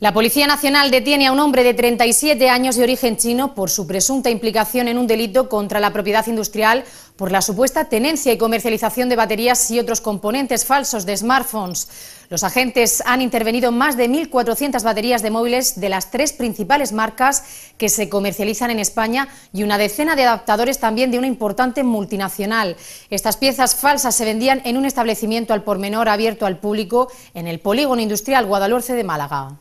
La Policía Nacional detiene a un hombre de 37 años de origen chino por su presunta implicación en un delito contra la propiedad industrial por la supuesta tenencia y comercialización de baterías y otros componentes falsos de smartphones. Los agentes han intervenido más de 1.400 baterías de móviles de las tres principales marcas que se comercializan en España y una decena de adaptadores también de una importante multinacional. Estas piezas falsas se vendían en un establecimiento al por menor abierto al público en el polígono industrial Guadalhorce de Málaga.